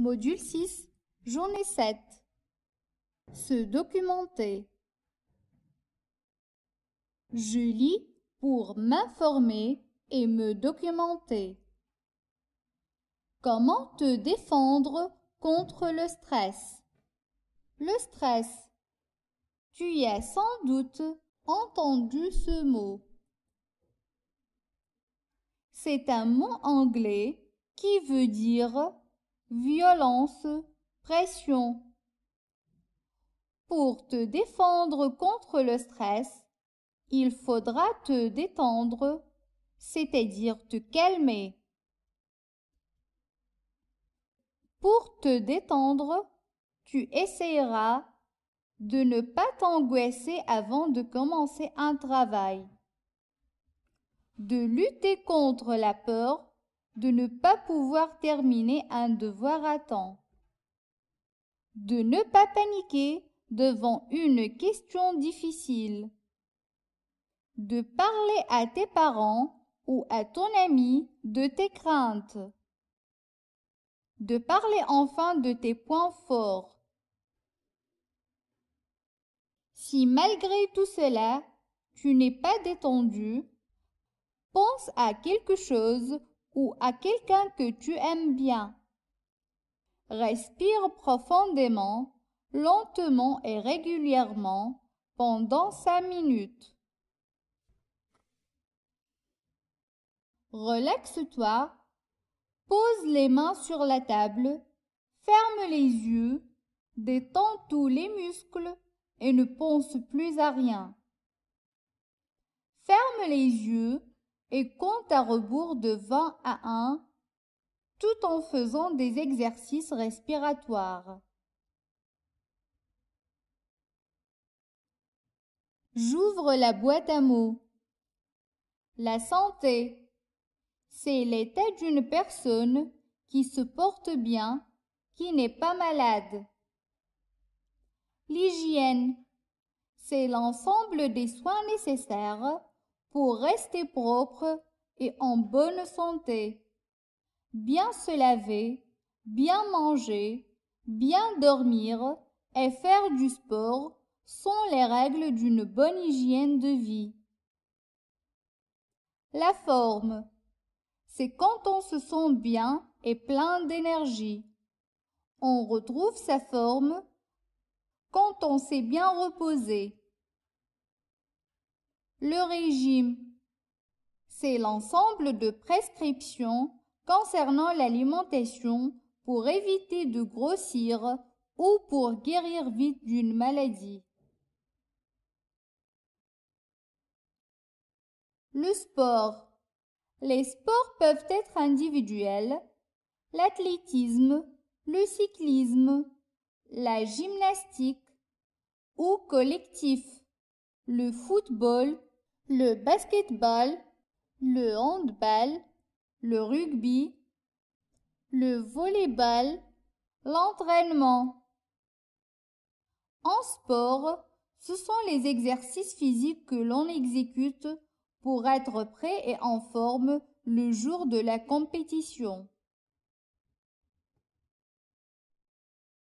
Module 6, journée 7. Se documenter. Je lis pour m'informer et me documenter. Comment te défendre contre le stress Le stress. Tu y as sans doute entendu ce mot. C'est un mot anglais qui veut dire violence, pression. Pour te défendre contre le stress, il faudra te détendre, c'est-à-dire te calmer. Pour te détendre, tu essaieras de ne pas t'angoisser avant de commencer un travail, de lutter contre la peur de ne pas pouvoir terminer un devoir à temps, de ne pas paniquer devant une question difficile, de parler à tes parents ou à ton ami de tes craintes, de parler enfin de tes points forts. Si malgré tout cela, tu n'es pas détendu, pense à quelque chose ou à quelqu'un que tu aimes bien. Respire profondément, lentement et régulièrement pendant cinq minutes. Relaxe-toi, pose les mains sur la table, ferme les yeux, détends tous les muscles et ne pense plus à rien. Ferme les yeux et compte à rebours de 20 à 1 tout en faisant des exercices respiratoires. J'ouvre la boîte à mots. La santé, c'est l'état d'une personne qui se porte bien, qui n'est pas malade. L'hygiène, c'est l'ensemble des soins nécessaires pour rester propre et en bonne santé. Bien se laver, bien manger, bien dormir et faire du sport sont les règles d'une bonne hygiène de vie. La forme, c'est quand on se sent bien et plein d'énergie. On retrouve sa forme quand on s'est bien reposé. Le régime, c'est l'ensemble de prescriptions concernant l'alimentation pour éviter de grossir ou pour guérir vite d'une maladie. Le sport. Les sports peuvent être individuels, l'athlétisme, le cyclisme, la gymnastique ou collectif, le football le basketball, le handball, le rugby, le volleyball, l'entraînement. En sport, ce sont les exercices physiques que l'on exécute pour être prêt et en forme le jour de la compétition.